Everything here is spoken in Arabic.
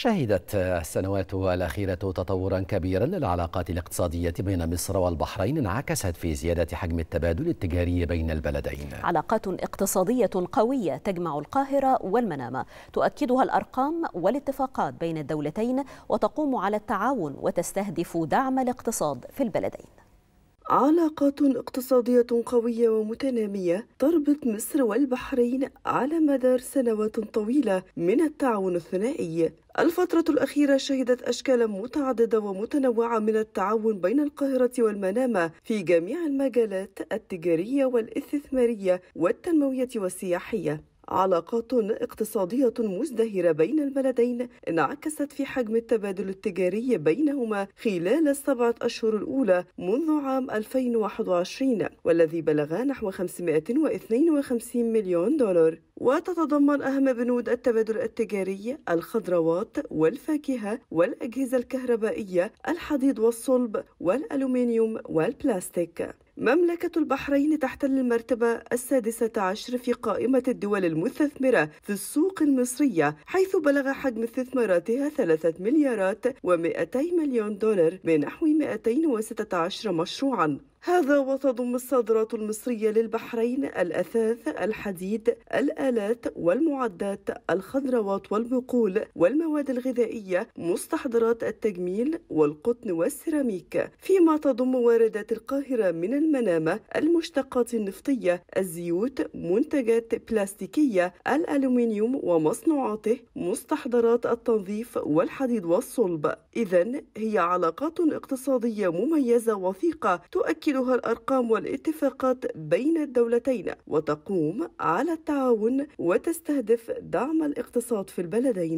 شهدت السنوات الأخيرة تطورا كبيرا للعلاقات الاقتصادية بين مصر والبحرين انعكست في زيادة حجم التبادل التجاري بين البلدين علاقات اقتصادية قوية تجمع القاهرة والمنامة تؤكدها الأرقام والاتفاقات بين الدولتين وتقوم على التعاون وتستهدف دعم الاقتصاد في البلدين علاقات اقتصادية قوية ومتنامية تربط مصر والبحرين على مدار سنوات طويلة من التعاون الثنائي. الفترة الأخيرة شهدت أشكالا متعددة ومتنوعة من التعاون بين القاهرة والمنامة في جميع المجالات التجارية والاستثمارية والتنموية والسياحية. علاقات اقتصادية مزدهرة بين البلدين انعكست في حجم التبادل التجاري بينهما خلال السبعة أشهر الأولى منذ عام 2021 والذي بلغ نحو 552 مليون دولار وتتضمن أهم بنود التبادل التجاري الخضروات والفاكهة والأجهزة الكهربائية الحديد والصلب والألومنيوم والبلاستيك مملكة البحرين تحتل المرتبة السادسة عشر في قائمة الدول المستثمرة في السوق المصرية حيث بلغ حجم استثماراتها ثلاثة مليارات و200 مليون دولار بنحو 216 مشروعاً هذا وتضم الصادرات المصرية للبحرين الأثاث الحديد الآلات والمعدات الخضروات والبقول والمواد الغذائية مستحضرات التجميل والقطن والسيراميك فيما تضم واردات القاهرة من المنامة المشتقات النفطية الزيوت منتجات بلاستيكية الألومنيوم ومصنوعاته مستحضرات التنظيف والحديد والصلب إذا هي علاقات اقتصادية مميزة وثيقة تؤكد تؤكدها الأرقام والاتفاقات بين الدولتين وتقوم على التعاون وتستهدف دعم الاقتصاد في البلدين